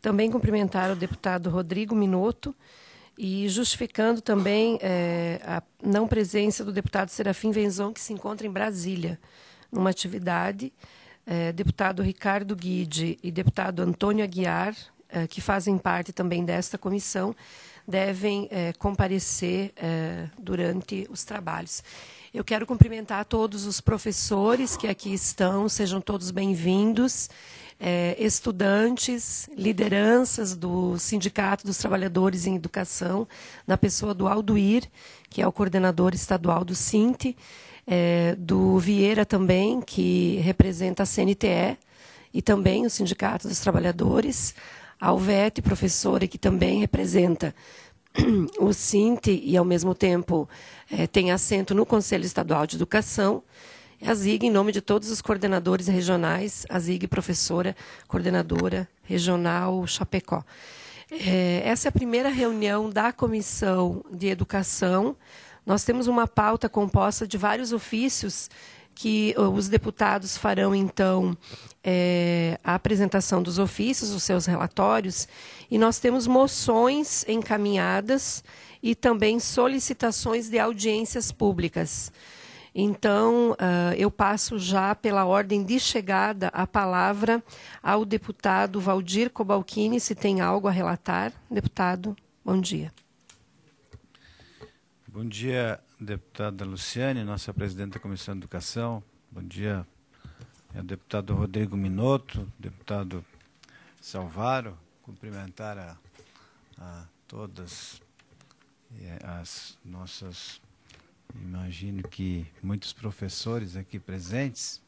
Também cumprimentar o deputado Rodrigo Minotto e justificando também é, a não presença do deputado Serafim Venzon, que se encontra em Brasília, numa atividade. É, deputado Ricardo Guide e deputado Antônio Aguiar, eh, que fazem parte também desta comissão devem eh, comparecer eh, durante os trabalhos. Eu quero cumprimentar todos os professores que aqui estão, sejam todos bem-vindos, estudantes, lideranças do Sindicato dos Trabalhadores em Educação, na pessoa do Alduir, que é o coordenador estadual do SINTE, é, do Vieira também, que representa a CNTE e também o Sindicato dos Trabalhadores, Alvete, professora que também representa o Cinte e, ao mesmo tempo, é, tem assento no Conselho Estadual de Educação. A ZIG, em nome de todos os coordenadores regionais, a ZIG, professora, coordenadora regional Chapecó. É, essa é a primeira reunião da Comissão de Educação. Nós temos uma pauta composta de vários ofícios que eh, os deputados farão, então, é, a apresentação dos ofícios, os seus relatórios, e nós temos moções encaminhadas e também solicitações de audiências públicas. Então, uh, eu passo já pela ordem de chegada a palavra ao deputado Valdir Cobalcini, se tem algo a relatar. Deputado, bom dia. Bom dia, deputada Luciane, nossa presidente da Comissão de Educação. Bom dia ao é deputado Rodrigo Minotto, deputado Salvaro. Cumprimentar a, a todas as nossas, imagino que muitos professores aqui presentes,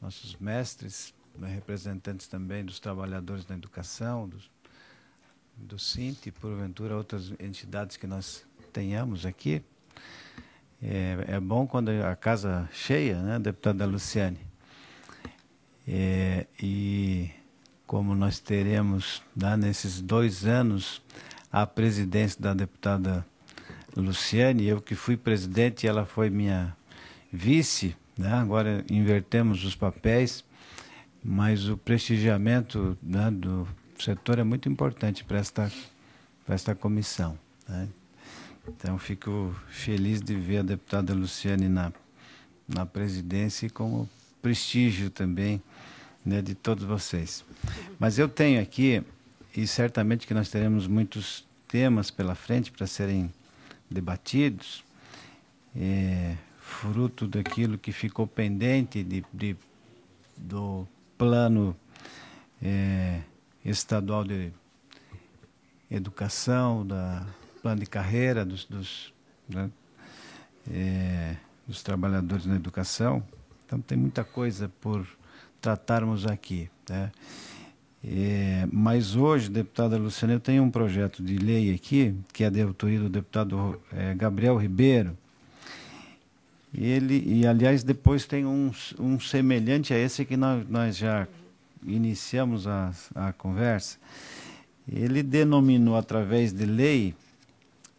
nossos mestres, né, representantes também dos trabalhadores da educação, dos, do, do e porventura outras entidades que nós tenhamos aqui. É, é bom quando a casa cheia, né, deputada Luciane? É, e como nós teremos né, nesses dois anos a presidência da deputada Luciane, eu que fui presidente, e ela foi minha vice, né? agora invertemos os papéis, mas o prestigiamento né, do setor é muito importante para esta, para esta comissão. Né? Então, fico feliz de ver a deputada Luciane na, na presidência e com o prestígio também né, de todos vocês. Mas eu tenho aqui, e certamente que nós teremos muitos temas pela frente para serem debatidos, é, fruto daquilo que ficou pendente de, de do plano é, estadual de educação, da plano de carreira dos, dos, né, é, dos trabalhadores na educação. Então, tem muita coisa por tratarmos aqui. Né? É, mas hoje, deputada Luciana, eu tenho um projeto de lei aqui, que é de autoria do deputado é, Gabriel Ribeiro. E ele, e aliás, depois tem um, um semelhante a esse que nós, nós já iniciamos a, a conversa. Ele denominou através de lei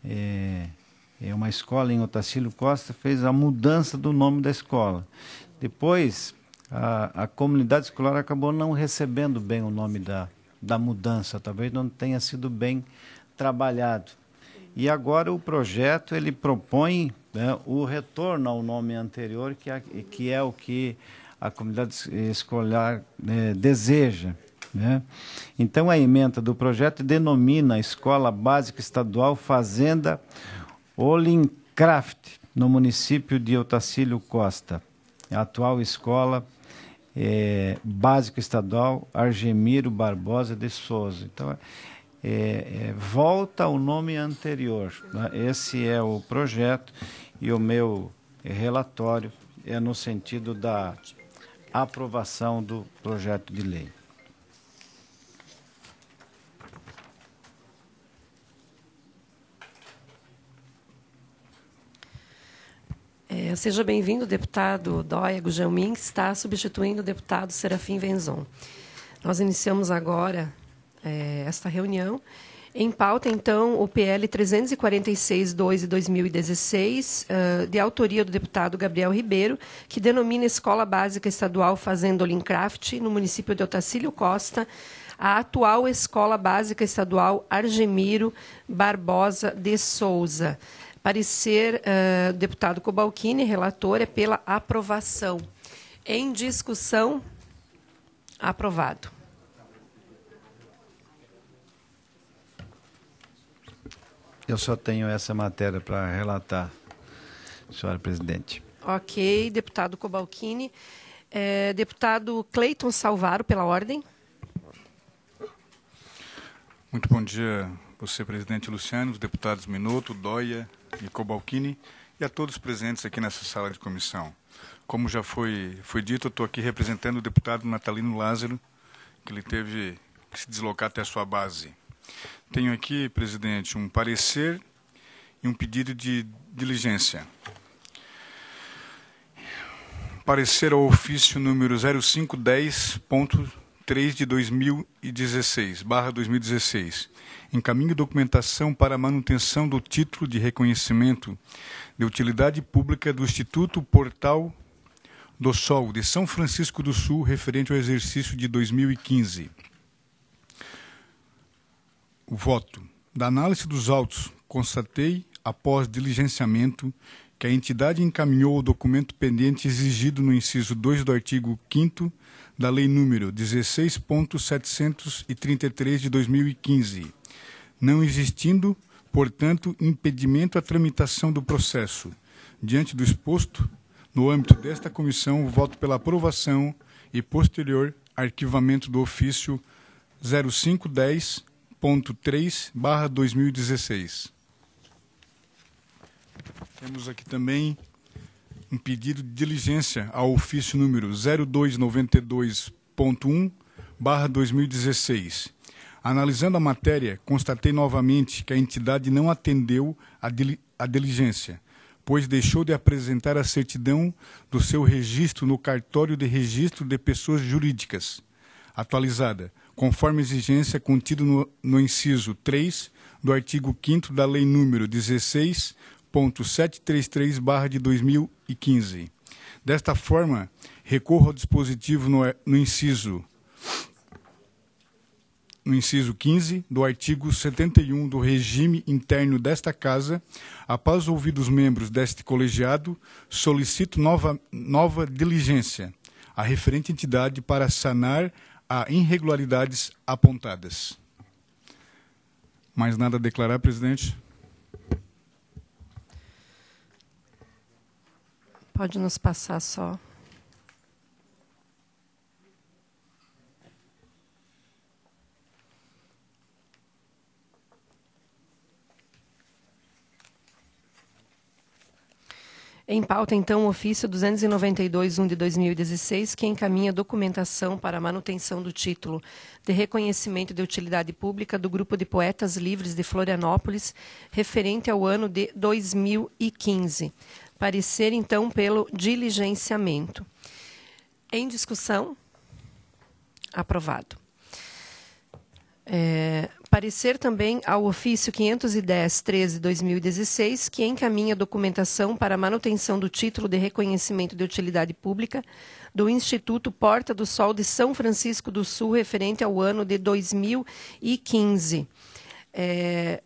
é, é uma escola em Otacílio Costa, fez a mudança do nome da escola. Depois, a, a comunidade escolar acabou não recebendo bem o nome da, da mudança, talvez não tenha sido bem trabalhado. E agora o projeto ele propõe né, o retorno ao nome anterior, que é, que é o que a comunidade escolar né, deseja. Né? Então, a emenda do projeto denomina a Escola Básica Estadual Fazenda Olincraft, no município de Otacílio Costa, a atual Escola é, Básica Estadual Argemiro Barbosa de Souza. Então, é, é, volta ao nome anterior. Né? Esse é o projeto e o meu relatório é no sentido da aprovação do projeto de lei. É, seja bem-vindo, deputado Dóia Gujelmin, que está substituindo o deputado Serafim Venzon. Nós iniciamos agora é, esta reunião. Em pauta, então, o PL 346-2 de 2016, uh, de autoria do deputado Gabriel Ribeiro, que denomina Escola Básica Estadual Fazenda Olincraft, no município de Otacílio Costa, a atual Escola Básica Estadual Argemiro Barbosa de Souza. Parecer uh, eh, deputado Cobalcini, relator, é pela aprovação. Em discussão, aprovado. Eu só tenho essa matéria para relatar, senhora presidente. Ok, deputado Cobalcini. É, deputado Cleiton Salvaro, pela ordem. Muito bom dia, você, presidente Luciano, os deputados Minuto, Dóia e Cobalcini, e a todos presentes aqui nessa sala de comissão. Como já foi, foi dito, eu estou aqui representando o deputado Natalino Lázaro, que ele teve que se deslocar até a sua base. Tenho aqui, presidente, um parecer e um pedido de diligência. Parecer ao ofício número 0510. 3 de 2016, barra 2016, encaminho documentação para manutenção do título de reconhecimento de utilidade pública do Instituto Portal do Sol de São Francisco do Sul, referente ao exercício de 2015. Voto. Da análise dos autos, constatei, após diligenciamento, que a entidade encaminhou o documento pendente exigido no inciso 2 do artigo 5 da Lei número 16.733 de 2015, não existindo, portanto, impedimento à tramitação do processo. Diante do exposto, no âmbito desta comissão, voto pela aprovação e posterior arquivamento do ofício 0510.3/2016. Temos aqui também um pedido de diligência ao ofício número 0292.1 barra 2016. Analisando a matéria, constatei novamente que a entidade não atendeu a, diligência, pois deixou de apresentar a certidão do seu registro no cartório de registro de pessoas jurídicas, atualizada, conforme exigência contida no, no inciso 3 do artigo 5 da Lei número 16 2.733 barra de 2015. Desta forma, recorro ao dispositivo no, no inciso no inciso 15 do artigo 71 do regime interno desta Casa, após ouvir os membros deste colegiado, solicito nova, nova diligência à referente entidade para sanar as irregularidades apontadas. Mais nada a declarar, presidente? Pode nos passar só. Em pauta, então, o ofício 292.1 de 2016, que encaminha documentação para a manutenção do título de reconhecimento de utilidade pública do Grupo de Poetas Livres de Florianópolis, referente ao ano de 2015 parecer, então, pelo diligenciamento. Em discussão? Aprovado. É, parecer também ao ofício 510-13-2016, que encaminha documentação para manutenção do título de reconhecimento de utilidade pública do Instituto Porta do Sol de São Francisco do Sul, referente ao ano de 2015. É,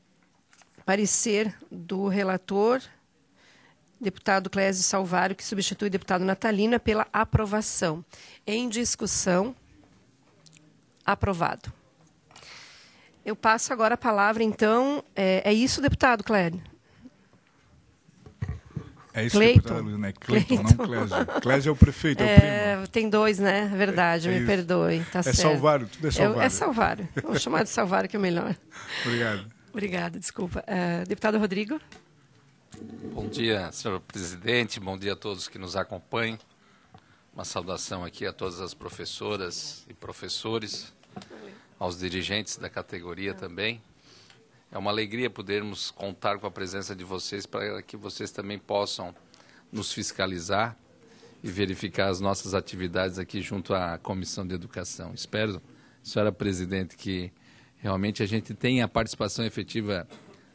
parecer do relator deputado Clésio Salvário, que substitui o deputado Natalina, é pela aprovação. Em discussão, aprovado. Eu passo agora a palavra, então. É, é isso, deputado Clésio? É isso, Cleiton. deputado, né? Cleiton, não Clésio. Clésio é o prefeito, é o é, primo. Tem dois, né? É verdade, é, me perdoe. Tá é certo. Salvário, tudo é Salvário. É, é Salvário. Vou chamar de Salvário, que é o melhor. Obrigado. Obrigada, desculpa. Uh, deputado Rodrigo. Bom dia, senhor presidente, bom dia a todos que nos acompanham. Uma saudação aqui a todas as professoras e professores, aos dirigentes da categoria também. É uma alegria podermos contar com a presença de vocês para que vocês também possam nos fiscalizar e verificar as nossas atividades aqui junto à Comissão de Educação. Espero, senhora presidente, que realmente a gente tenha a participação efetiva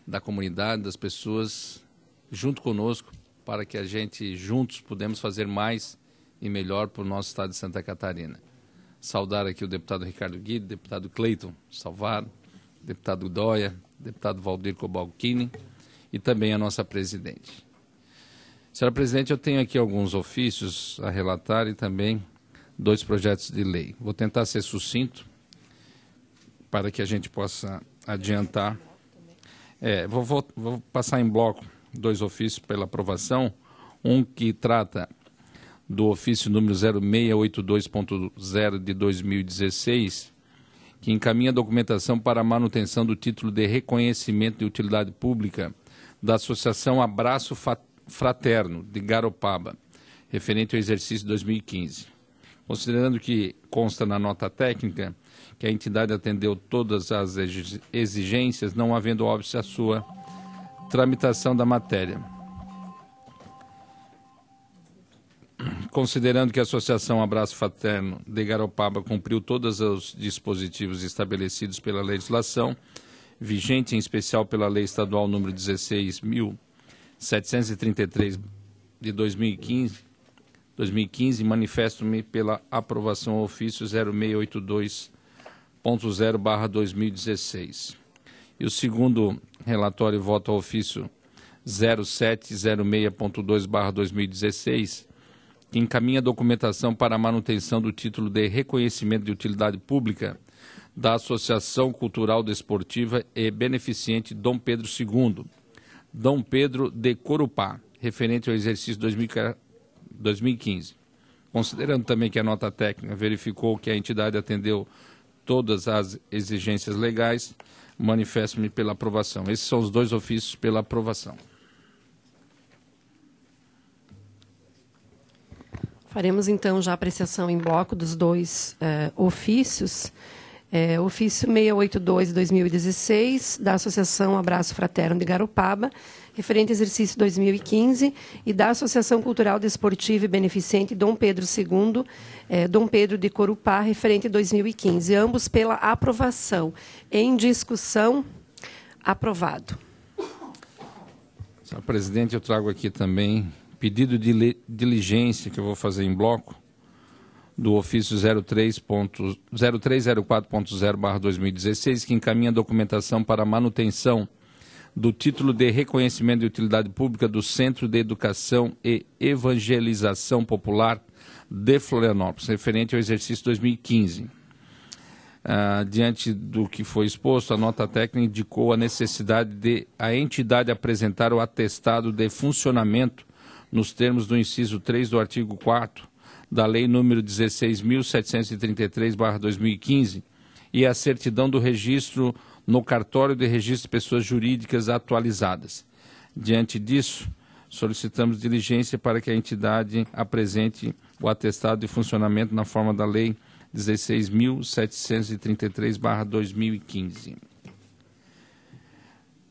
da comunidade, das pessoas junto conosco para que a gente juntos pudemos fazer mais e melhor para o nosso estado de Santa Catarina. Saudar aqui o deputado Ricardo Guido, deputado Cleiton Salvado, deputado Dóia, deputado Valdir Cobalcini e também a nossa presidente. Senhora presidente, eu tenho aqui alguns ofícios a relatar e também dois projetos de lei. Vou tentar ser sucinto para que a gente possa adiantar. É, vou, vou, vou passar em bloco dois ofícios pela aprovação, um que trata do ofício número 0682.0 de 2016, que encaminha documentação para a manutenção do título de reconhecimento de utilidade pública da Associação Abraço Fraterno de Garopaba, referente ao exercício 2015. Considerando que consta na nota técnica que a entidade atendeu todas as exigências, não havendo óbvio à sua tramitação da matéria. Considerando que a Associação Abraço Fraterno de Garopaba cumpriu todos os dispositivos estabelecidos pela legislação vigente, em especial pela Lei Estadual número 16.733 de 2015, 2015 manifesto-me pela aprovação ao ofício 0682.0/2016. E o segundo relatório voto ao ofício 0706.2/2016, que encaminha a documentação para a manutenção do título de reconhecimento de utilidade pública da Associação Cultural Desportiva e Beneficiente Dom Pedro II, Dom Pedro de Corupá, referente ao exercício 2015. Considerando também que a nota técnica verificou que a entidade atendeu todas as exigências legais, manifesto-me pela aprovação. Esses são os dois ofícios pela aprovação. Faremos então já a apreciação em bloco dos dois eh, ofícios. É, ofício 682-2016, da Associação Abraço Fraterno de Garopaba, referente ao exercício 2015, e da Associação Cultural Desportiva e Beneficente Dom Pedro II, é, Dom Pedro de Corupá, referente 2015, ambos pela aprovação. Em discussão, aprovado. Senhora presidente, eu trago aqui também pedido de diligência que eu vou fazer em bloco do ofício 0304.0 que encaminha documentação para manutenção do título de reconhecimento de utilidade pública do Centro de Educação e Evangelização Popular de Florianópolis, referente ao exercício 2015. Uh, ah, diante do que foi exposto, a nota técnica indicou a necessidade de a entidade apresentar o atestado de funcionamento nos termos do inciso 3 do artigo 4 da Lei número 16.733-2015 e a certidão do registro no cartório de registro de pessoas jurídicas atualizadas. Diante disso, solicitamos diligência para que a entidade apresente o atestado de funcionamento na forma da Lei 16.733-2015.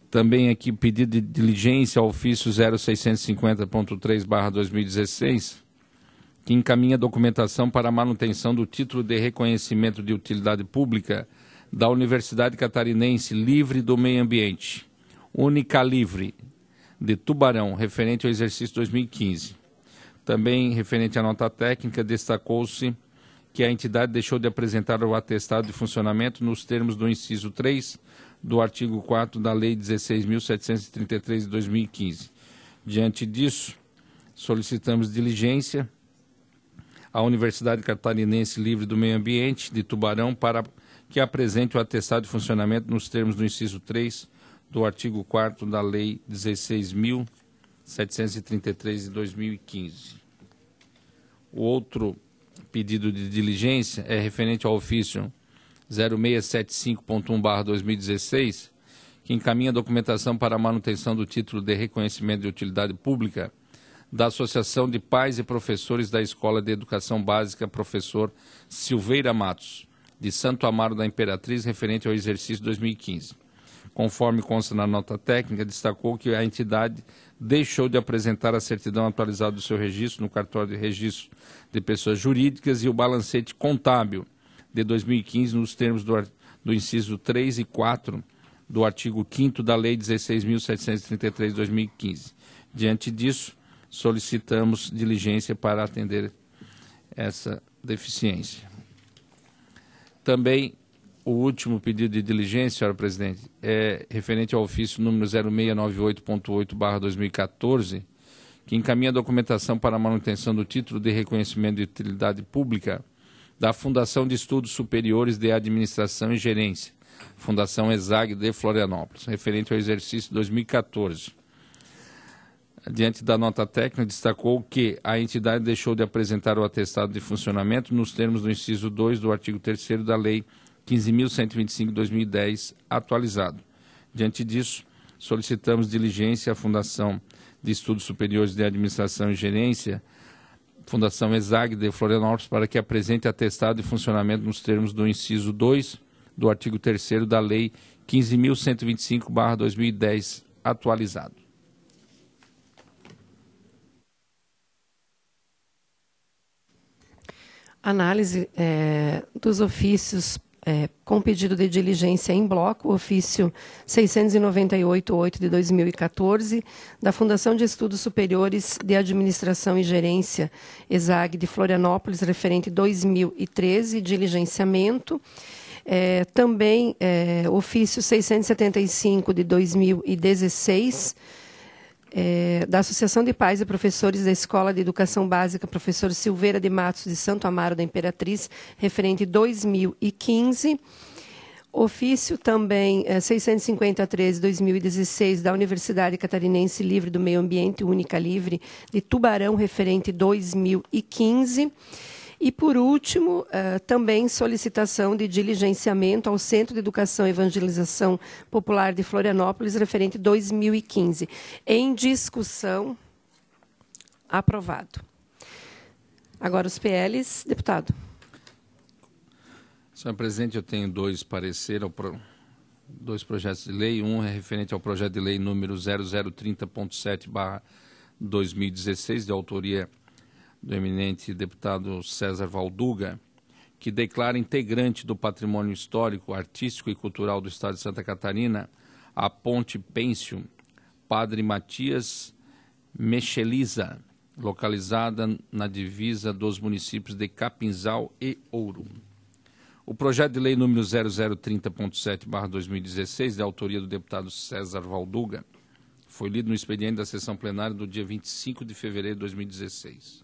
Também aqui pedido de diligência ao ofício 0650.3-2016, que encaminha documentação para a manutenção do título de reconhecimento de utilidade pública da Universidade Catarinense Livre do Meio Ambiente, Única Livre, de Tubarão, referente ao exercício 2015. Também referente à nota técnica, destacou-se que a entidade deixou de apresentar o atestado de funcionamento nos termos do inciso 3 do artigo 4 da Lei 16.733 de 2015. Diante disso, solicitamos diligência à Universidade Catarinense Livre do Meio Ambiente de Tubarão para que apresente o atestado de funcionamento nos termos do inciso 3 do artigo 4 da Lei 16.733 de 2015. O outro pedido de diligência é referente ao ofício 0675.1-2016, que encaminha a documentação para a manutenção do título de reconhecimento de utilidade pública da Associação de Pais e Professores da Escola de Educação Básica Professor Silveira Matos, de Santo Amaro da Imperatriz, referente ao exercício 2015 conforme consta na nota técnica, destacou que a entidade deixou de apresentar a certidão atualizada do seu registro no cartório de registro de pessoas jurídicas e o balancete contábil de 2015 nos termos do, do inciso 3 e 4 do artigo 5 da Lei 16.733 de 2015. Diante disso, solicitamos diligência para atender essa deficiência. Também o último pedido de diligência, senhora presidente, é referente ao ofício número 0698.8/2014, que encaminha a documentação para a manutenção do título de reconhecimento de utilidade pública da Fundação de Estudos Superiores de Administração e Gerência, Fundação ESAG de Florianópolis, referente ao exercício 2014 diante da nota técnica, destacou que a entidade deixou de apresentar o atestado de funcionamento nos termos do inciso 2 do artigo 3 da Lei 15.125 2010, atualizado. Diante disso, solicitamos diligência à Fundação de Estudos Superiores de Administração e Gerência, Fundação ESAG de Florianópolis, para que apresente atestado de funcionamento nos termos do inciso 2 do artigo 3 da Lei 15.125-2010, atualizado. Análise é, dos ofícios é, com pedido de diligência em bloco, ofício 698-8 de 2014, da Fundação de Estudos Superiores de Administração e Gerência, ESAG, de Florianópolis, referente 2013, diligenciamento. É, também é, ofício 675 de 2016 é, da Associação de Pais e Professores da Escola de Educação Básica, professor Silveira de Matos de Santo Amaro da Imperatriz, referente 2015. Ofício também é, 2016 da Universidade Catarinense Livre do Meio Ambiente, Única Livre, de Tubarão, referente 2015. E, por último, eh, também solicitação de diligenciamento ao Centro de Educação e Evangelização Popular de Florianópolis, referente 2015. Em discussão, aprovado. Agora os PLs, deputado. Senhor presidente, eu tenho dois pareceres, dois projetos de lei. Um é referente ao projeto de lei número 0030.7/2016, de autoria do eminente deputado César Valduga, que declara integrante do patrimônio histórico, artístico e cultural do Estado de Santa Catarina a Ponte Pêncio, Padre Matias Mecheliza, localizada na divisa dos municípios de Capinzal e Ouro. O projeto de lei número 0030.7/2016, de autoria do deputado César Valduga, foi lido no expediente da sessão plenária do dia 25 de fevereiro de 2016.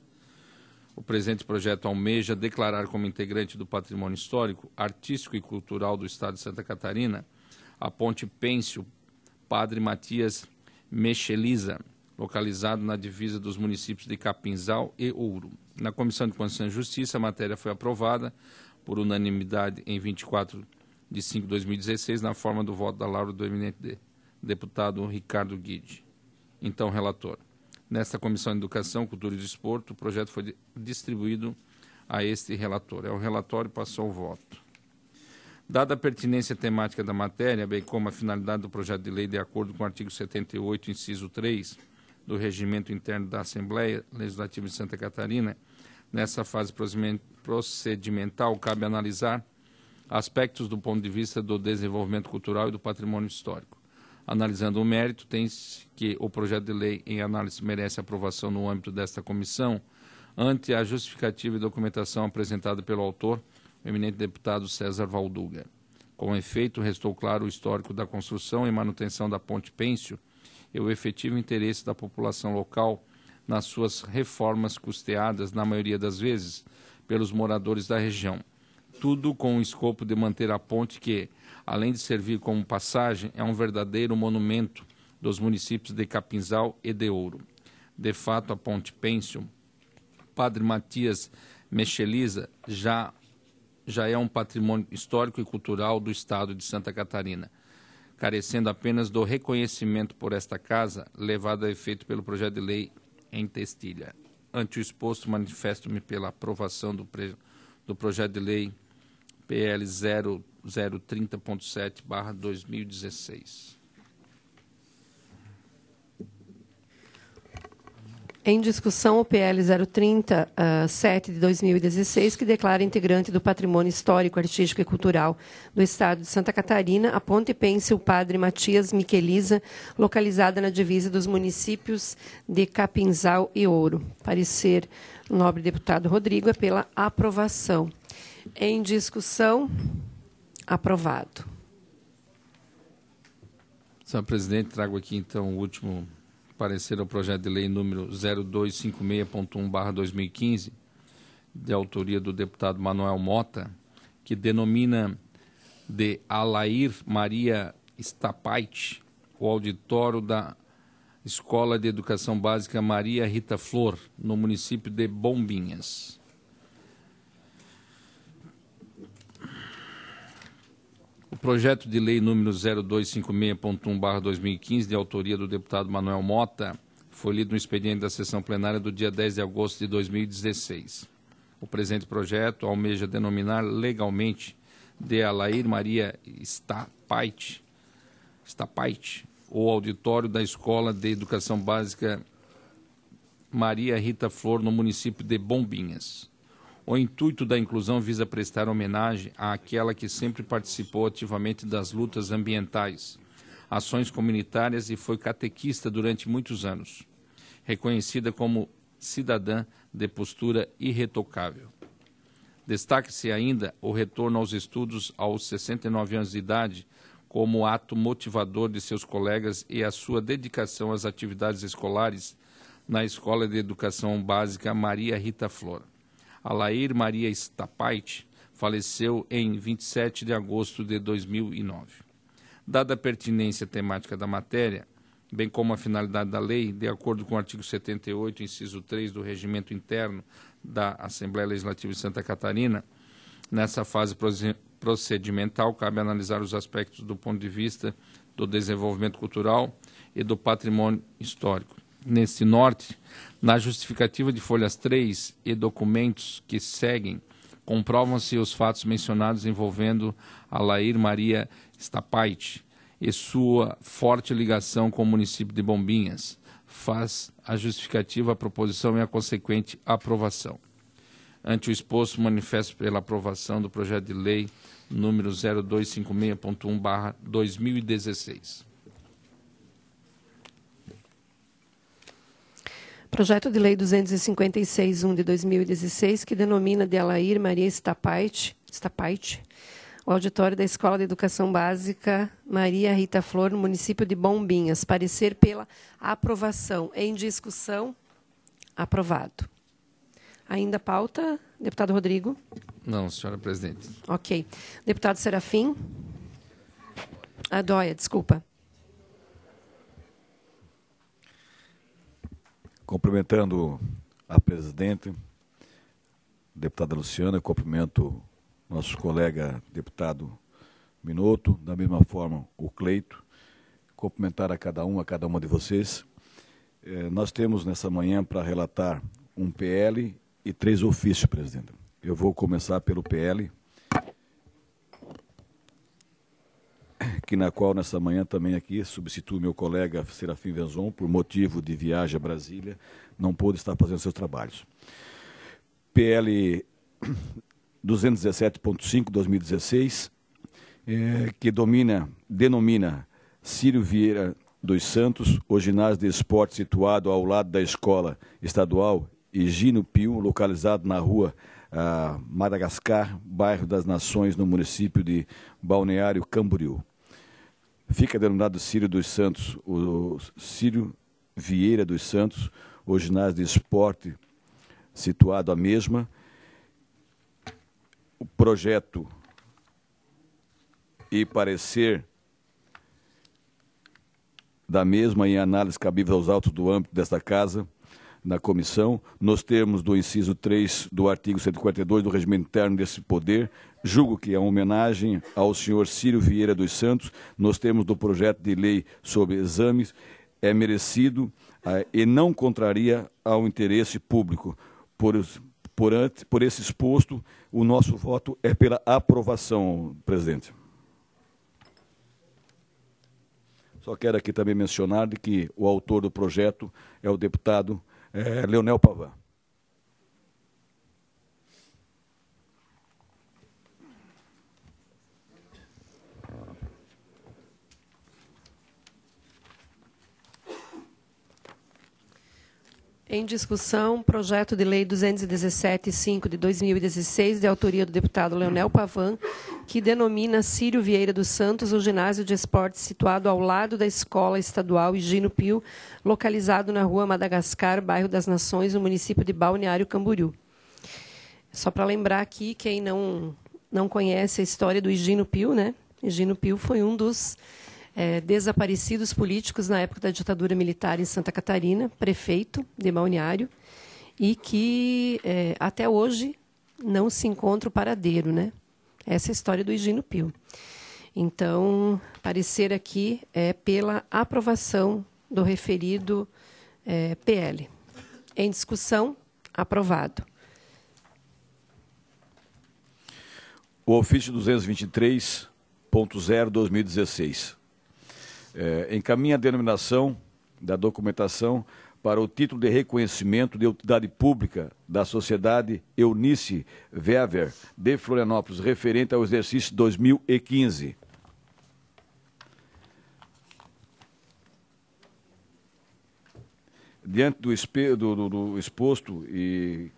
O presente projeto almeja declarar como integrante do patrimônio histórico, artístico e cultural do Estado de Santa Catarina a Ponte Pêncio Padre Matias Mecheliza, localizado na divisa dos municípios de Capinzal e Ouro. Na Comissão de Constituição e Justiça, a matéria foi aprovada por unanimidade em 24 de 5 de 2016, na forma do voto da Laura do eminente deputado Ricardo Guide. Então, relator nesta Comissão de Educação, Cultura e Desporto, o projeto foi distribuído a este relator. É o relatório passou o voto. Dada a pertinência temática da matéria, bem como a finalidade do projeto de lei de acordo com o artigo 78, inciso 3 do Regimento Interno da Assembleia Legislativa de Santa Catarina, nessa fase procedimental, cabe analisar aspectos do ponto de vista do desenvolvimento cultural e do patrimônio histórico. Analisando o mérito, tem-se que o projeto de lei em análise merece aprovação no âmbito desta comissão, ante a justificativa e documentação apresentada pelo autor, o eminente deputado César Valduga. Com efeito, restou claro o histórico da construção e manutenção da Ponte Pêncio e o efetivo interesse da população local nas suas reformas custeadas, na maioria das vezes, pelos moradores da região. Tudo com o escopo de manter a ponte que, além de servir como passagem, é um verdadeiro monumento dos municípios de Capinzal e de Ouro. De fato, a Ponte Pêncio, Padre Matias Mecheliza, já, já é um patrimônio histórico e cultural do estado de Santa Catarina, carecendo apenas do reconhecimento por esta casa, levado a efeito pelo projeto de lei em Testilha. Ante o exposto, manifesto-me pela aprovação do, do projeto de lei PL 0030.7 barra 2016. Em discussão, o PL 0307 uh, de 2016, que declara integrante do patrimônio histórico, artístico e cultural do Estado de Santa Catarina a Ponte Pense o Padre Matias Miqueliza, localizada na divisa dos municípios de Capinzal e Ouro. Parecer, nobre deputado Rodrigo, é pela aprovação. Em discussão, aprovado. Senhora presidente, trago aqui então o último parecer ao projeto de lei número 0256.1/2015, de autoria do deputado Manuel Mota, que denomina de Alair Maria Stapaite o auditório da Escola de Educação Básica Maria Rita Flor, no município de Bombinhas. O projeto de lei número 0256.1/2015, de autoria do deputado Manuel Mota, foi lido no expediente da sessão plenária do dia 10 de agosto de 2016. O presente projeto almeja denominar legalmente de Alair Maria Stapait, Stapait o auditório da Escola de Educação Básica Maria Rita Flor, no município de Bombinhas. O intuito da inclusão visa prestar homenagem àquela que sempre participou ativamente das lutas ambientais, ações comunitárias e foi catequista durante muitos anos, reconhecida como cidadã de postura irretocável. Destaque-se ainda o retorno aos estudos aos 69 anos de idade como ato motivador de seus colegas e a sua dedicação às atividades escolares na Escola de Educação Básica Maria Rita Flora. Alair Maria Stapait, faleceu em 27 de agosto de 2009. Dada a pertinência temática da matéria, bem como a finalidade da lei, de acordo com o artigo 78, inciso 3 do Regimento Interno da Assembleia Legislativa de Santa Catarina, nessa fase procedimental, cabe analisar os aspectos do ponto de vista do desenvolvimento cultural e do patrimônio histórico, nesse norte, na justificativa de folhas 3 e documentos que seguem, comprovam-se os fatos mencionados envolvendo Alair Maria Stapait e sua forte ligação com o município de Bombinhas. Faz a justificativa, a proposição e a consequente aprovação. Ante o exposto, manifesto pela aprovação do projeto de lei número 0256.1/2016. Projeto de Lei 256.1 de 2016, que denomina de Alair Maria Estapait, o auditório da Escola de Educação Básica Maria Rita Flor, no município de Bombinhas. Parecer pela aprovação. Em discussão, aprovado. Ainda pauta, deputado Rodrigo? Não, senhora presidente. Ok. Deputado Serafim? Adóia, desculpa. Cumprimentando a presidente, deputada Luciana, cumprimento nosso colega deputado Minuto, da mesma forma o Cleito, cumprimentar a cada um, a cada uma de vocês. Eh, nós temos nessa manhã para relatar um PL e três ofícios, presidente. Eu vou começar pelo PL que na qual nessa manhã também aqui substituo meu colega Serafim Venzon, por motivo de viagem a Brasília, não pôde estar fazendo seus trabalhos. PL 217.5 2016, que domina, denomina Círio Vieira dos Santos, o ginásio de esporte situado ao lado da escola estadual Egino Pio, localizado na rua ah, Madagascar, bairro das Nações, no município de Balneário Camboriú fica denominado Círio dos Santos, o Círio Vieira dos Santos, o ginásio de esporte situado à mesma. O projeto e parecer da mesma em análise cabível aos autos do âmbito desta Casa, na comissão, nos termos do inciso 3 do artigo 142 do regimento interno desse poder, Julgo que é uma homenagem ao senhor Círio Vieira dos Santos, nos termos do projeto de lei sobre exames, é merecido ah, e não contraria ao interesse público. Por, por, por esse exposto, o nosso voto é pela aprovação, presidente. Só quero aqui também mencionar de que o autor do projeto é o deputado eh, Leonel Pavan. Em discussão, projeto de lei 217.5 de 2016, de autoria do deputado Leonel Pavan, que denomina Círio Vieira dos Santos o ginásio de esportes situado ao lado da Escola Estadual Higino Pio, localizado na rua Madagascar, bairro das Nações, no município de Balneário Camboriú. Só para lembrar aqui, quem não, não conhece a história do Higino Pio, né? Higino Pio foi um dos é, desaparecidos políticos na época da ditadura militar em Santa Catarina, prefeito de Balneário, e que é, até hoje não se encontra o paradeiro, né? Essa é a história do Higino Pio. Então, parecer aqui é pela aprovação do referido é, PL. Em discussão, aprovado. O ofício 223.0 2016. É, encaminha a denominação da documentação para o título de reconhecimento de utilidade pública da Sociedade Eunice Weber de Florianópolis, referente ao exercício 2015. Diante do, do, do exposto e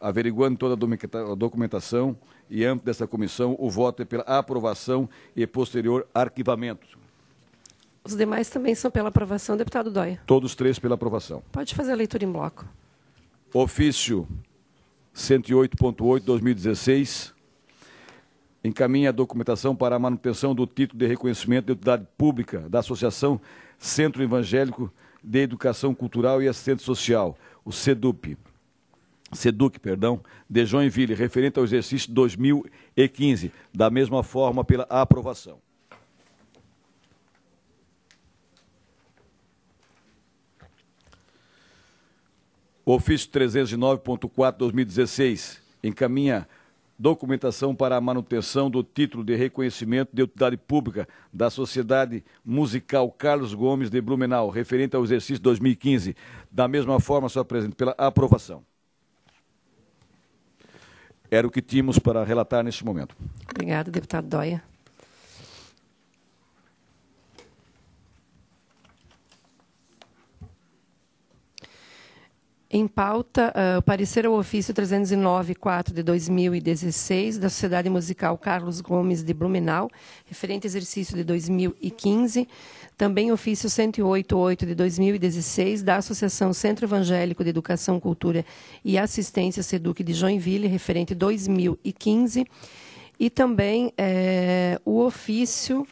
averiguando toda a documentação e âmbito dessa comissão, o voto é pela aprovação e posterior arquivamento. Os demais também são pela aprovação. Deputado Dóia. Todos três pela aprovação. Pode fazer a leitura em bloco. Ofício 108.8-2016 encaminha a documentação para a manutenção do título de reconhecimento de entidade pública da Associação Centro Evangélico de Educação Cultural e Assistente Social, o Cedup, SEDUC, perdão, de Joinville, referente ao exercício 2015, da mesma forma pela aprovação. O ofício 309.4-2016 encaminha documentação para a manutenção do título de reconhecimento de utilidade pública da Sociedade Musical Carlos Gomes de Blumenau, referente ao exercício 2015. Da mesma forma, senhor presidente, pela aprovação. Era o que tínhamos para relatar neste momento. Obrigada, deputado Dória. Em pauta, uh, o parecer ao ofício 309-4 de 2016 da Sociedade Musical Carlos Gomes de Blumenau, referente exercício de 2015, também ofício 108-8 de 2016 da Associação Centro Evangélico de Educação, Cultura e Assistência SEDUC de Joinville, referente 2015, e também eh, o ofício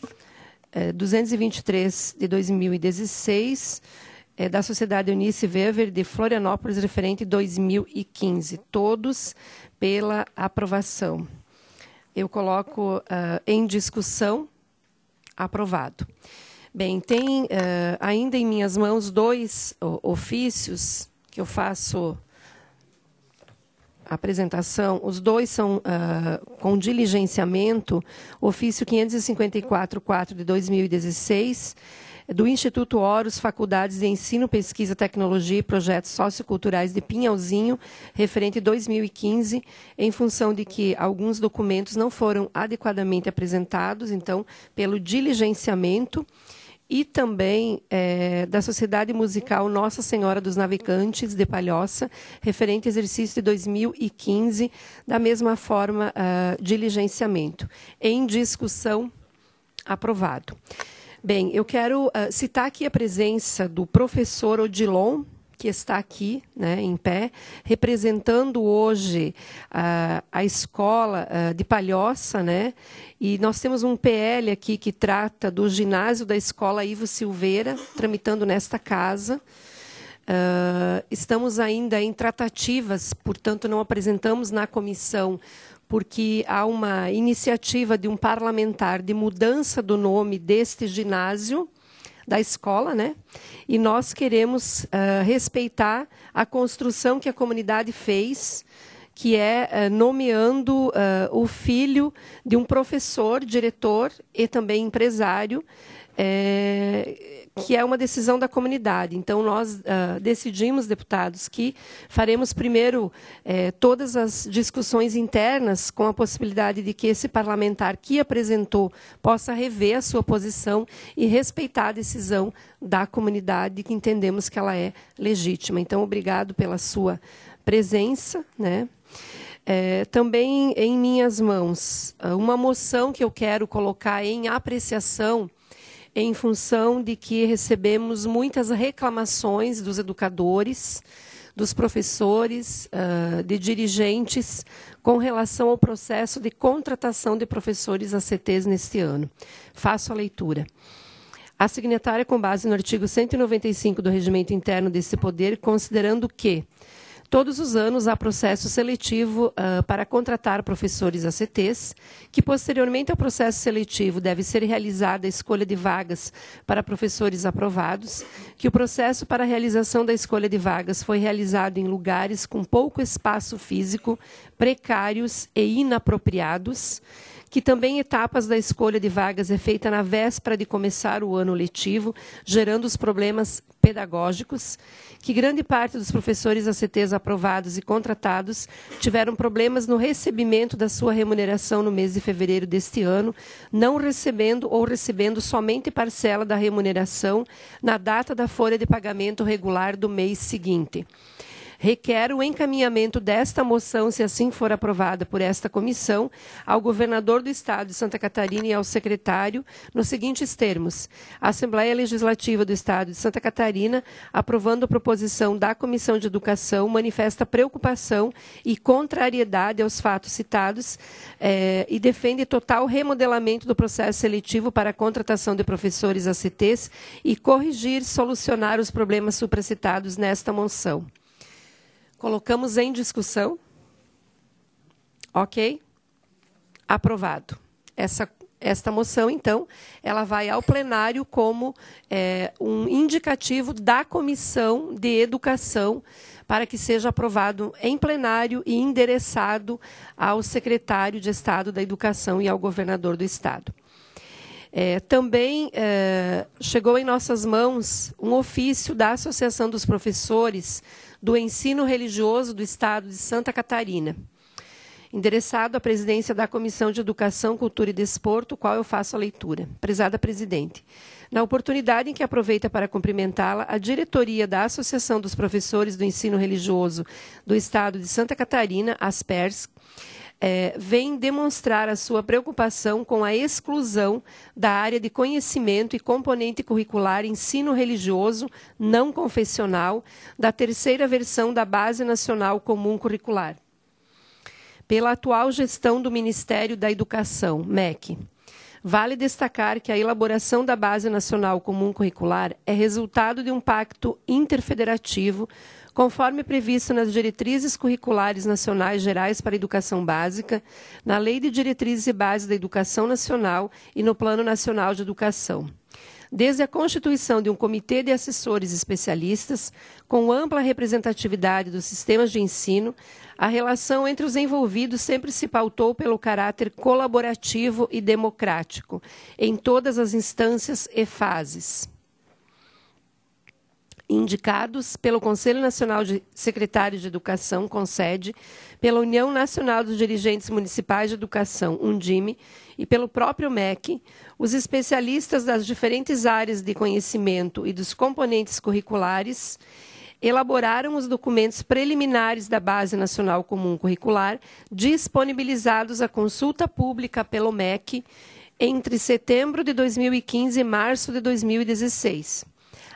223 eh, de 2016 é, da Sociedade Eunice Wever de Florianópolis, referente 2015, todos pela aprovação. Eu coloco uh, em discussão, aprovado. Bem, tem uh, ainda em minhas mãos dois ofícios que eu faço apresentação, os dois são uh, com diligenciamento, ofício 554-4 de 2016 do Instituto Horus, Faculdades de Ensino, Pesquisa, Tecnologia e Projetos Socioculturais de Pinhalzinho, referente 2015, em função de que alguns documentos não foram adequadamente apresentados, então, pelo diligenciamento e também é, da Sociedade Musical Nossa Senhora dos Navegantes de Palhoça, referente exercício de 2015, da mesma forma, uh, diligenciamento. Em discussão, aprovado. Bem, eu quero uh, citar aqui a presença do professor Odilon, que está aqui, né, em pé, representando hoje uh, a escola uh, de Palhoça, né? E nós temos um PL aqui que trata do ginásio da escola Ivo Silveira, tramitando nesta casa. Uh, estamos ainda em tratativas, portanto, não apresentamos na comissão porque há uma iniciativa de um parlamentar de mudança do nome deste ginásio da escola, né? E nós queremos uh, respeitar a construção que a comunidade fez, que é uh, nomeando uh, o filho de um professor, diretor e também empresário, é, que é uma decisão da comunidade. Então, nós uh, decidimos, deputados, que faremos primeiro eh, todas as discussões internas, com a possibilidade de que esse parlamentar que apresentou possa rever a sua posição e respeitar a decisão da comunidade, que entendemos que ela é legítima. Então, obrigado pela sua presença. Né? É, também em minhas mãos, ah, uma moção que eu quero colocar em apreciação em função de que recebemos muitas reclamações dos educadores, dos professores, ah, de dirigentes, com relação ao processo de contratação de professores ACTs neste ano. Faço a leitura. A signatária, com base no artigo 195 do Regimento Interno desse Poder, considerando que Todos os anos há processo seletivo uh, para contratar professores ACTs, que posteriormente ao processo seletivo deve ser realizada a escolha de vagas para professores aprovados, que o processo para a realização da escolha de vagas foi realizado em lugares com pouco espaço físico precários e inapropriados, que também etapas da escolha de vagas é feita na véspera de começar o ano letivo, gerando os problemas pedagógicos, que grande parte dos professores ACTs aprovados e contratados tiveram problemas no recebimento da sua remuneração no mês de fevereiro deste ano, não recebendo ou recebendo somente parcela da remuneração na data da folha de pagamento regular do mês seguinte requer o encaminhamento desta moção, se assim for aprovada por esta comissão, ao governador do Estado de Santa Catarina e ao secretário, nos seguintes termos: a Assembleia Legislativa do Estado de Santa Catarina, aprovando a proposição da Comissão de Educação, manifesta preocupação e contrariedade aos fatos citados eh, e defende total remodelamento do processo seletivo para a contratação de professores ACTs e corrigir, solucionar os problemas supracitados nesta moção. Colocamos em discussão. Ok? Aprovado. Essa, esta moção, então, ela vai ao plenário como é, um indicativo da Comissão de Educação para que seja aprovado em plenário e endereçado ao secretário de Estado da Educação e ao governador do Estado. É, também é, chegou em nossas mãos um ofício da Associação dos Professores do Ensino Religioso do Estado de Santa Catarina. Endereçado à presidência da Comissão de Educação, Cultura e Desporto, qual eu faço a leitura. Prezada presidente, na oportunidade em que aproveita para cumprimentá-la, a diretoria da Associação dos Professores do Ensino Religioso do Estado de Santa Catarina, ASPERS, é, vem demonstrar a sua preocupação com a exclusão da área de conhecimento e componente curricular ensino religioso não confessional da terceira versão da Base Nacional Comum Curricular. Pela atual gestão do Ministério da Educação, MEC. Vale destacar que a elaboração da Base Nacional Comum Curricular é resultado de um pacto interfederativo conforme previsto nas diretrizes curriculares nacionais gerais para a educação básica, na Lei de Diretrizes e Bases da Educação Nacional e no Plano Nacional de Educação desde a constituição de um comitê de assessores especialistas, com ampla representatividade dos sistemas de ensino, a relação entre os envolvidos sempre se pautou pelo caráter colaborativo e democrático, em todas as instâncias e fases indicados pelo Conselho Nacional de Secretários de Educação, CONSED, pela União Nacional dos Dirigentes Municipais de Educação, UNDIME, e pelo próprio MEC, os especialistas das diferentes áreas de conhecimento e dos componentes curriculares elaboraram os documentos preliminares da Base Nacional Comum Curricular, disponibilizados à consulta pública pelo MEC entre setembro de 2015 e março de 2016.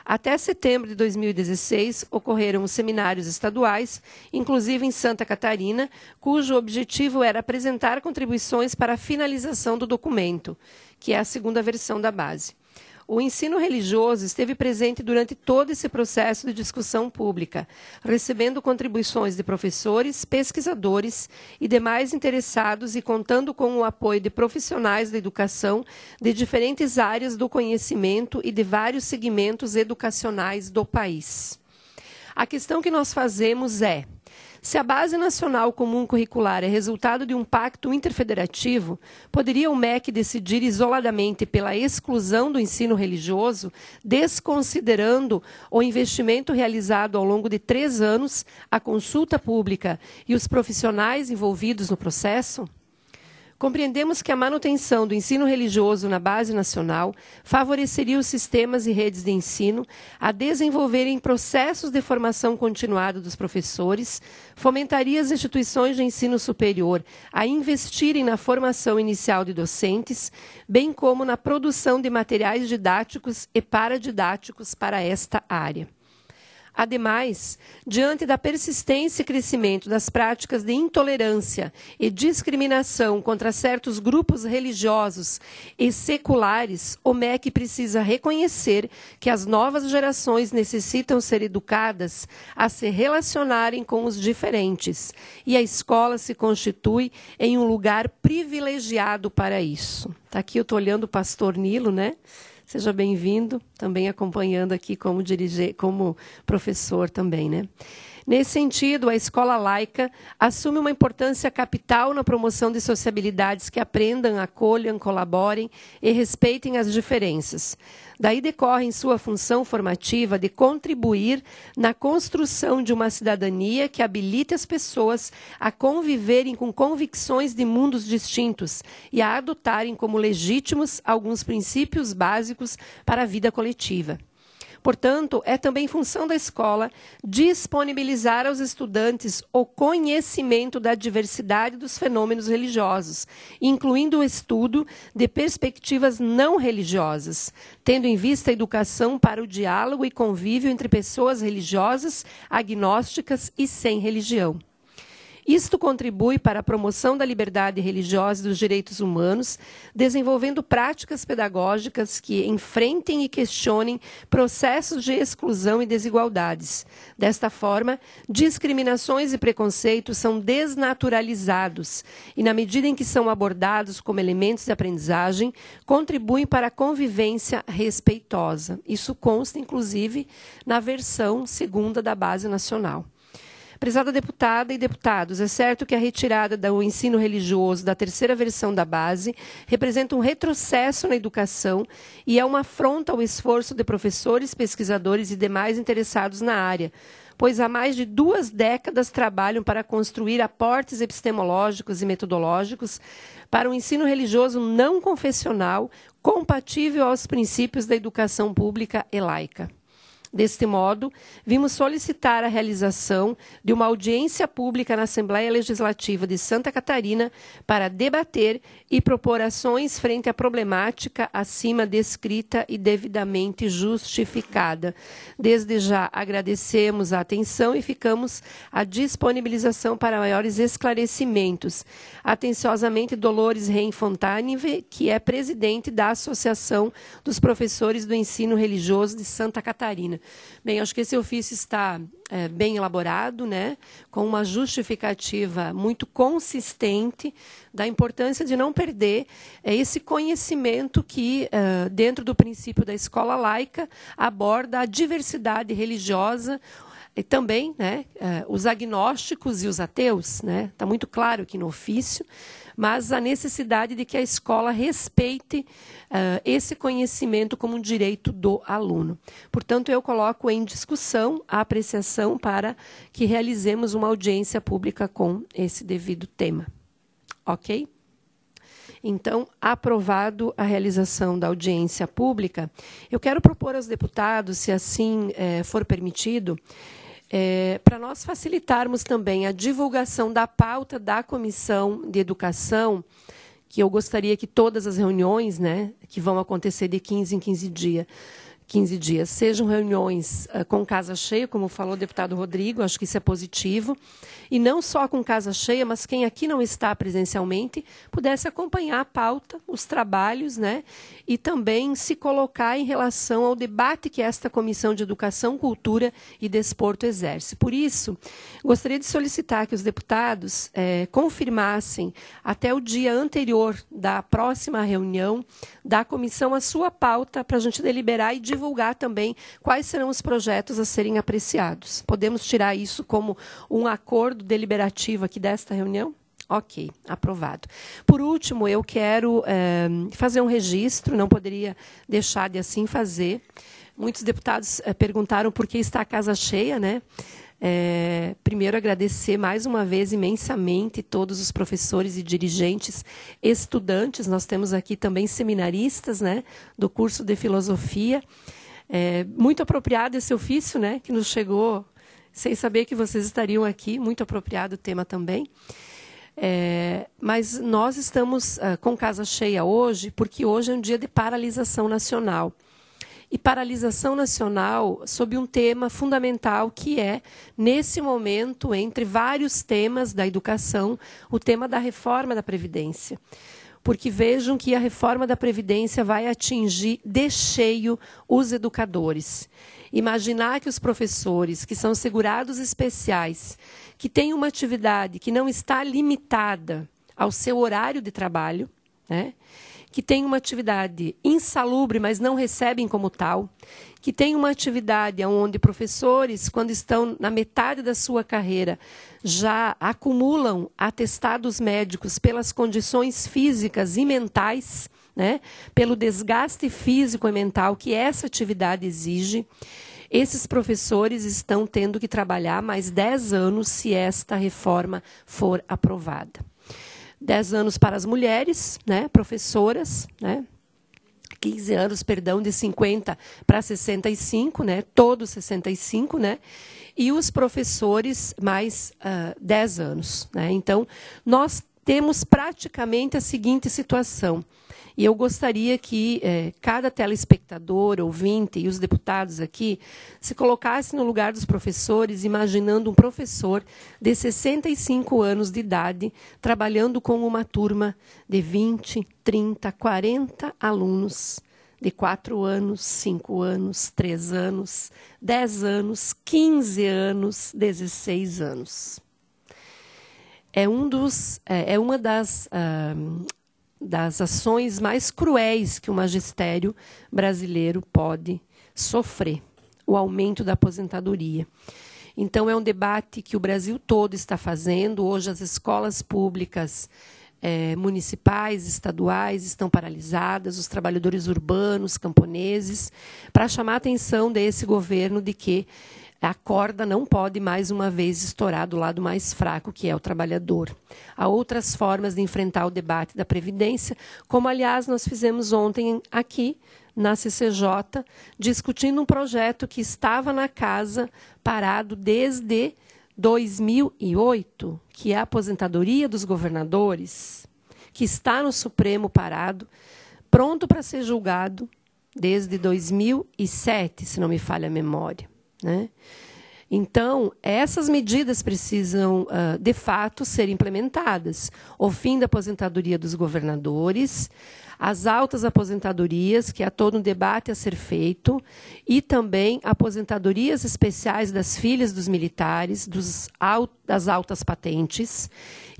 Até setembro de 2016, ocorreram seminários estaduais, inclusive em Santa Catarina, cujo objetivo era apresentar contribuições para a finalização do documento, que é a segunda versão da base o ensino religioso esteve presente durante todo esse processo de discussão pública, recebendo contribuições de professores, pesquisadores e demais interessados e contando com o apoio de profissionais da educação de diferentes áreas do conhecimento e de vários segmentos educacionais do país. A questão que nós fazemos é: se a Base Nacional Comum Curricular é resultado de um pacto interfederativo, poderia o MEC decidir isoladamente pela exclusão do ensino religioso, desconsiderando o investimento realizado ao longo de três anos, a consulta pública e os profissionais envolvidos no processo? Compreendemos que a manutenção do ensino religioso na base nacional favoreceria os sistemas e redes de ensino a desenvolverem processos de formação continuada dos professores, fomentaria as instituições de ensino superior a investirem na formação inicial de docentes, bem como na produção de materiais didáticos e paradidáticos para esta área. Ademais, diante da persistência e crescimento das práticas de intolerância e discriminação contra certos grupos religiosos e seculares, o MEC precisa reconhecer que as novas gerações necessitam ser educadas a se relacionarem com os diferentes, e a escola se constitui em um lugar privilegiado para isso. Está aqui, eu estou olhando o pastor Nilo, né? Seja bem-vindo, também acompanhando aqui como dirigir, como professor também, né? Nesse sentido, a escola laica assume uma importância capital na promoção de sociabilidades que aprendam, acolham, colaborem e respeitem as diferenças. Daí decorre em sua função formativa de contribuir na construção de uma cidadania que habilite as pessoas a conviverem com convicções de mundos distintos e a adotarem como legítimos alguns princípios básicos para a vida coletiva. Portanto, é também função da escola disponibilizar aos estudantes o conhecimento da diversidade dos fenômenos religiosos, incluindo o estudo de perspectivas não religiosas, tendo em vista a educação para o diálogo e convívio entre pessoas religiosas, agnósticas e sem religião. Isto contribui para a promoção da liberdade religiosa e dos direitos humanos, desenvolvendo práticas pedagógicas que enfrentem e questionem processos de exclusão e desigualdades. Desta forma, discriminações e preconceitos são desnaturalizados e, na medida em que são abordados como elementos de aprendizagem, contribuem para a convivência respeitosa. Isso consta, inclusive, na versão segunda da Base Nacional. Prezada deputada e deputados, é certo que a retirada do ensino religioso da terceira versão da base representa um retrocesso na educação e é uma afronta ao esforço de professores, pesquisadores e demais interessados na área pois há mais de duas décadas trabalham para construir aportes epistemológicos e metodológicos para o um ensino religioso não confessional compatível aos princípios da educação pública e laica. Deste modo, vimos solicitar a realização de uma audiência pública na Assembleia Legislativa de Santa Catarina para debater e propor ações frente à problemática acima descrita e devidamente justificada. Desde já agradecemos a atenção e ficamos à disponibilização para maiores esclarecimentos. Atenciosamente, Dolores Reinfontanive, que é presidente da Associação dos Professores do Ensino Religioso de Santa Catarina. Bem, acho que esse ofício está é, bem elaborado, né, com uma justificativa muito consistente da importância de não perder é, esse conhecimento que, é, dentro do princípio da escola laica, aborda a diversidade religiosa e também né, é, os agnósticos e os ateus. Está né? Tá muito claro aqui no ofício mas a necessidade de que a escola respeite uh, esse conhecimento como um direito do aluno. Portanto, eu coloco em discussão a apreciação para que realizemos uma audiência pública com esse devido tema. Ok? Então, aprovado a realização da audiência pública, eu quero propor aos deputados, se assim eh, for permitido, é, para nós facilitarmos também a divulgação da pauta da Comissão de Educação, que eu gostaria que todas as reuniões, né, que vão acontecer de 15 em 15 dias, 15 dias, sejam reuniões uh, com casa cheia, como falou o deputado Rodrigo, acho que isso é positivo, e não só com casa cheia, mas quem aqui não está presencialmente pudesse acompanhar a pauta, os trabalhos, né, e também se colocar em relação ao debate que esta Comissão de Educação, Cultura e Desporto exerce. Por isso, gostaria de solicitar que os deputados eh, confirmassem até o dia anterior da próxima reunião da comissão a sua pauta para a gente deliberar e divulgar também quais serão os projetos a serem apreciados. Podemos tirar isso como um acordo deliberativo aqui desta reunião? Ok, aprovado. Por último, eu quero é, fazer um registro, não poderia deixar de assim fazer. Muitos deputados é, perguntaram por que está a casa cheia, né? É, primeiro, agradecer mais uma vez imensamente todos os professores e dirigentes, estudantes. Nós temos aqui também seminaristas né, do curso de filosofia. É, muito apropriado esse ofício, né, que nos chegou sem saber que vocês estariam aqui. Muito apropriado o tema também. É, mas nós estamos uh, com casa cheia hoje, porque hoje é um dia de paralisação nacional e paralisação nacional sob um tema fundamental que é, nesse momento, entre vários temas da educação, o tema da reforma da Previdência porque vejam que a reforma da Previdência vai atingir de cheio os educadores. Imaginar que os professores, que são segurados especiais, que têm uma atividade que não está limitada ao seu horário de trabalho, né? que têm uma atividade insalubre, mas não recebem como tal, que têm uma atividade onde professores, quando estão na metade da sua carreira, já acumulam atestados médicos pelas condições físicas e mentais, né, pelo desgaste físico e mental que essa atividade exige. Esses professores estão tendo que trabalhar mais 10 anos se esta reforma for aprovada. 10 anos para as mulheres, né, professoras, né, 15 anos, perdão, de 50 para 65, né, todos 65, né, e os professores mais uh, ah, 10 anos. Né. Então, nós temos praticamente a seguinte situação. E eu gostaria que eh, cada telespectador, ouvinte e os deputados aqui se colocassem no lugar dos professores, imaginando um professor de 65 anos de idade trabalhando com uma turma de 20, 30, 40 alunos de 4 anos, 5 anos, 3 anos, 10 anos, 15 anos, 16 anos é, um dos, é, é uma das, uh, das ações mais cruéis que o magistério brasileiro pode sofrer o aumento da aposentadoria. Então, é um debate que o Brasil todo está fazendo. Hoje, as escolas públicas é, municipais, estaduais estão paralisadas, os trabalhadores urbanos, camponeses, para chamar a atenção desse governo de que a corda não pode mais uma vez estourar do lado mais fraco, que é o trabalhador. Há outras formas de enfrentar o debate da Previdência, como, aliás, nós fizemos ontem aqui na CCJ, discutindo um projeto que estava na casa parado desde 2008, que é a aposentadoria dos governadores, que está no Supremo parado, pronto para ser julgado desde 2007, se não me falha a memória. Né? Então, essas medidas precisam, ah, de fato, ser implementadas. O fim da aposentadoria dos governadores, as altas aposentadorias, que há é todo um debate a ser feito, e também aposentadorias especiais das filhas dos militares, dos das altas patentes,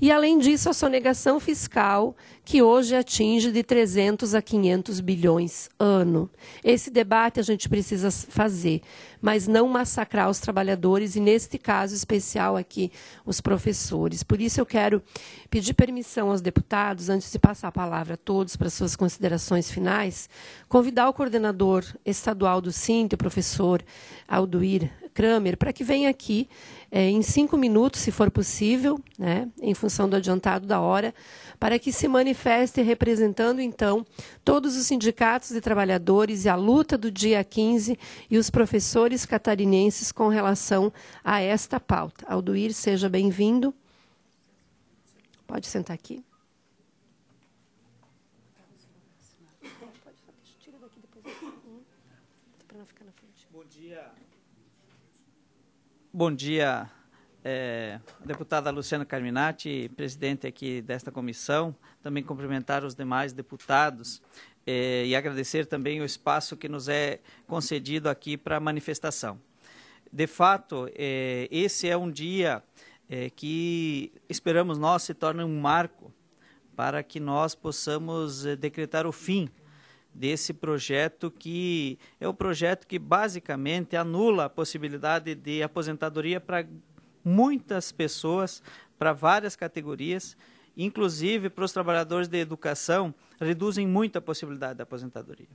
e, além disso, a sonegação fiscal, que hoje atinge de 300 a 500 bilhões ano. Esse debate a gente precisa fazer, mas não massacrar os trabalhadores e, neste caso especial aqui, os professores. Por isso, eu quero pedir permissão aos deputados, antes de passar a palavra a todos para suas nossas considerações finais, convidar o coordenador estadual do Sinto, o professor Alduir Kramer, para que venha aqui é, em cinco minutos, se for possível, né, em função do adiantado da hora, para que se manifeste representando, então, todos os sindicatos de trabalhadores e a luta do dia 15 e os professores catarinenses com relação a esta pauta. Alduir, seja bem-vindo. Pode sentar aqui. Bom dia, é, deputada Luciana Carminati, presidente aqui desta comissão. Também cumprimentar os demais deputados é, e agradecer também o espaço que nos é concedido aqui para a manifestação. De fato, é, esse é um dia é, que esperamos nós se torne um marco para que nós possamos é, decretar o fim desse projeto que é o projeto que basicamente anula a possibilidade de aposentadoria para muitas pessoas, para várias categorias, inclusive para os trabalhadores de educação, reduzem muito a possibilidade da aposentadoria.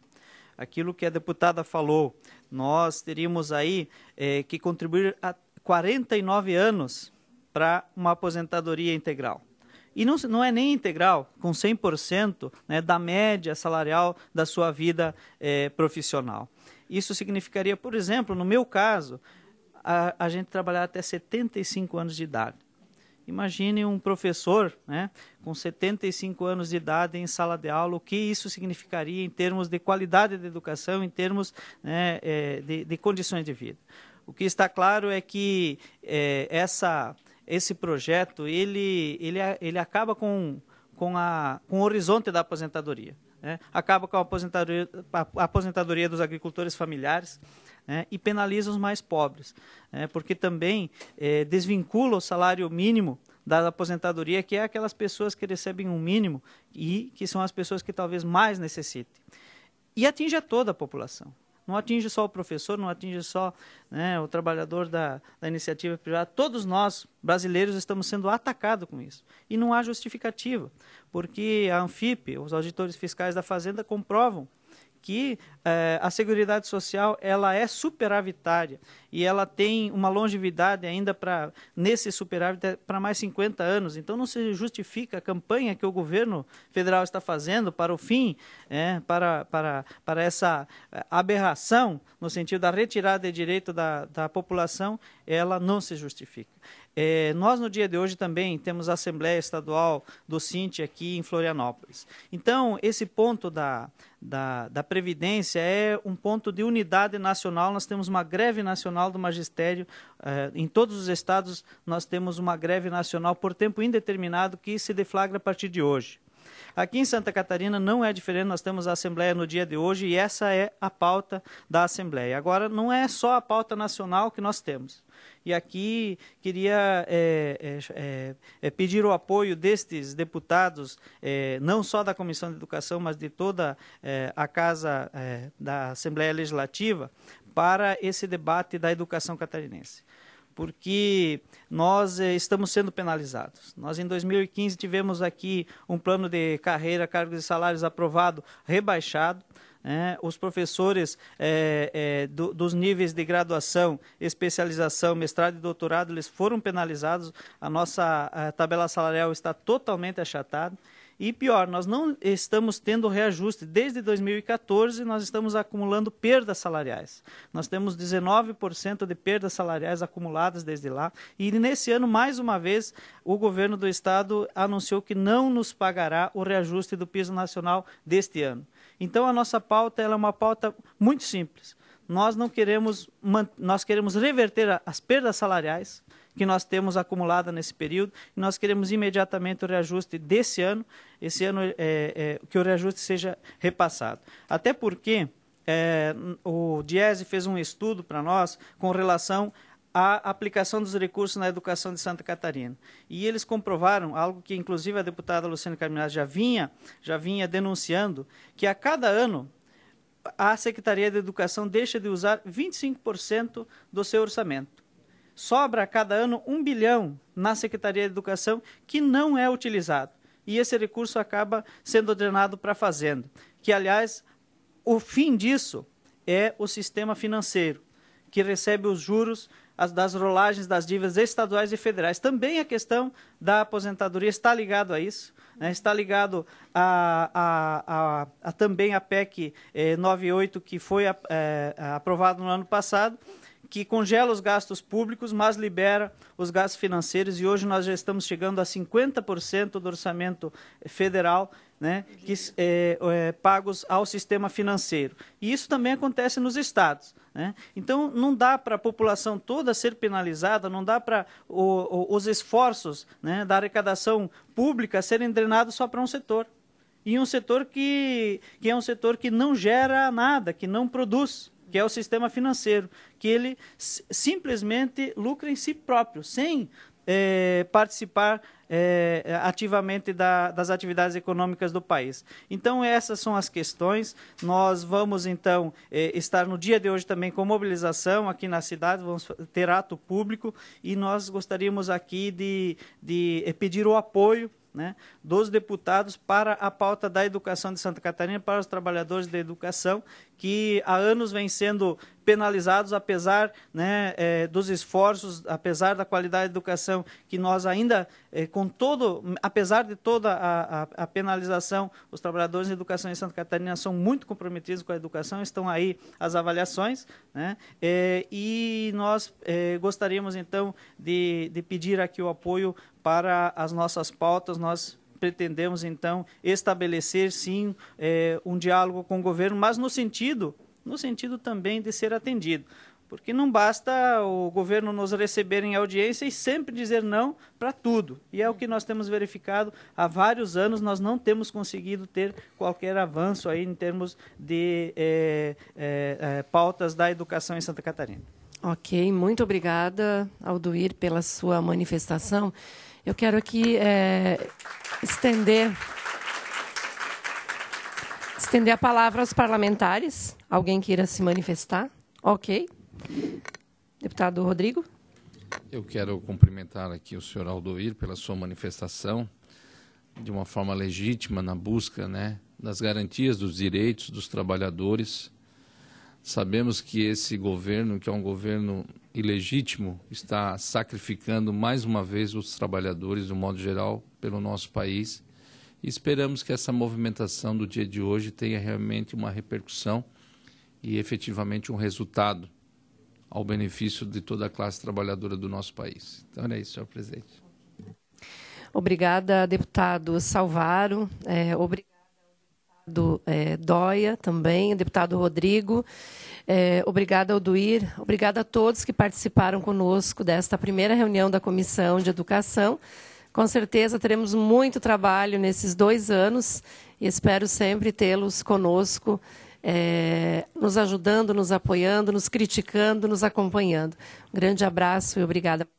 Aquilo que a deputada falou, nós teríamos aí eh, que contribuir a 49 anos para uma aposentadoria integral e não, não é nem integral, com 100% né, da média salarial da sua vida eh, profissional. Isso significaria, por exemplo, no meu caso, a, a gente trabalhar até 75 anos de idade. Imagine um professor né, com 75 anos de idade em sala de aula, o que isso significaria em termos de qualidade de educação, em termos né, eh, de, de, condições de vida. O que está claro é que é, essa esse projeto ele, ele, ele acaba com, com, a, com o horizonte da aposentadoria. Né? Acaba com a aposentadoria, a aposentadoria dos agricultores familiares né? e penaliza os mais pobres, né? porque também eh, desvincula o salário mínimo da aposentadoria, que é aquelas pessoas que recebem um mínimo e que são as pessoas que talvez mais necessitem. E atinge a toda a população. Não atinge só o professor, não atinge só né, o trabalhador da, da iniciativa privada. Todos nós, brasileiros, estamos sendo atacados com isso. E não há justificativa, porque a ANFIP, os auditores fiscais da Fazenda, comprovam que eh, a Seguridade Social ela é superavitária e ela tem uma longevidade ainda para nesse superávit é para mais 50 anos. Então não se justifica a campanha que o governo federal está fazendo para o fim, né, para, para, para essa eh, aberração no sentido da retirada de direito da, da população, ela não se justifica. É, nós, no dia de hoje, também temos a Assembleia Estadual do Cinti aqui em Florianópolis. Então, esse ponto da, da, da, Previdência é um ponto de unidade nacional. Nós temos uma greve nacional do magistério. Eh, em todos os estados, nós temos uma greve nacional por tempo indeterminado que se deflagra a partir de hoje. Aqui em Santa Catarina não é diferente, nós temos a Assembleia no dia de hoje e essa é a pauta da Assembleia. Agora, não é só a pauta nacional que nós temos. E aqui queria é é, é, é, pedir o apoio destes deputados, é, não só da Comissão de Educação, mas de toda a Casa da Assembleia Legislativa, para esse debate da educação catarinense porque nós estamos sendo penalizados. Nós, em 2015, tivemos aqui um plano de carreira, cargos e salários aprovado, rebaixado. Né? os professores é, é, do, dos níveis de graduação, especialização, mestrado e doutorado, eles foram penalizados. A nossa a tabela salarial está totalmente achatada. E pior, nós não estamos tendo reajuste. Desde 2014, nós estamos acumulando perdas salariais. Nós temos 19% de perdas salariais acumuladas desde lá. E nesse ano, mais uma vez, o governo do Estado anunciou que não nos pagará o reajuste do piso nacional deste ano. Então a nossa pauta é uma pauta muito simples. Nós não queremos nós queremos reverter as perdas salariais que nós temos acumulada nesse período e nós queremos imediatamente o reajuste desse ano, esse ano é, é, que o reajuste seja repassado. Até porque é, o Diese fez um estudo para nós com relação a aplicação dos recursos na educação de Santa Catarina. E eles comprovaram algo que inclusive a deputada Luciana Carminaz já vinha, já vinha denunciando, que a cada ano a Secretaria de Educação deixa de usar 25% do seu orçamento. Sobra a cada ano um bilhão na Secretaria de Educação que não é utilizado. E esse recurso acaba sendo drenado para a Fazenda. Que, aliás, o fim disso é o sistema financeiro, que recebe os juros as, das rolagens das dívidas estaduais e federais. Também a questão da aposentadoria está ligado a isso. Né? Está ligado a, a, a, a também a PEC eh, 98, que foi eh, aprovada no ano passado, que congela os gastos públicos, mas libera os gastos financeiros, e hoje nós já estamos chegando a 50% do orçamento federal né, que, é, é, pagos ao sistema financeiro. E isso também acontece nos estados. Né? Então, não dá para a população toda ser penalizada, não dá para os esforços né, da arrecadação pública serem drenados só para um setor. E um setor que, que é um setor que não gera nada, que não produz que é o sistema financeiro, que ele simplesmente lucra em si próprio, sem é, participar é, ativamente da, das atividades econômicas do país. Então, essas são as questões. Nós vamos, então, é, estar no dia de hoje também com mobilização aqui na cidade, vamos ter ato público e nós gostaríamos aqui de, de pedir o apoio né, dos deputados para a pauta da educação de Santa Catarina, para os trabalhadores da educação, que há anos vem sendo penalizados, apesar né, é, dos esforços, apesar da qualidade da educação que nós ainda, é, com todo, apesar de toda a, a, a, penalização, os trabalhadores de educação em Santa Catarina são muito comprometidos com a educação, estão aí as avaliações, né, é, e nós gostaríamos então de, de pedir aqui o apoio para as nossas pautas, nós pretendemos então estabelecer sim um diálogo com o governo, mas no sentido no sentido também de ser atendido. Porque não basta o governo nos receber em audiência e sempre dizer não para tudo. E é o que nós temos verificado há vários anos, nós não temos conseguido ter qualquer avanço aí em termos de é, é, é, pautas da educação em Santa Catarina. Ok, muito obrigada, Alduir, pela sua manifestação. Eu quero aqui eh, estender, estender a palavra aos parlamentares Alguém queira se manifestar? Ok. Deputado Rodrigo. Eu quero cumprimentar aqui o senhor Aldoir pela sua manifestação de uma forma legítima na busca né, das garantias dos direitos dos trabalhadores. Sabemos que esse governo, que é um governo ilegítimo, está sacrificando mais uma vez os trabalhadores, de um modo geral, pelo nosso país. E esperamos que essa movimentação do dia de hoje tenha realmente uma repercussão e efetivamente um resultado ao benefício de toda a classe trabalhadora do nosso país. Então, era isso, senhor presidente. Obrigada, deputado Salvaro. É, obrigada, deputado é, Dóia também, deputado Rodrigo. É, obrigada Alduir. obrigada a todos que participaram conosco desta primeira reunião da Comissão de Educação. Com certeza teremos muito trabalho nesses dois anos e espero sempre tê-los conosco é, nos ajudando, nos apoiando, nos criticando, nos acompanhando. Um grande abraço e obrigada.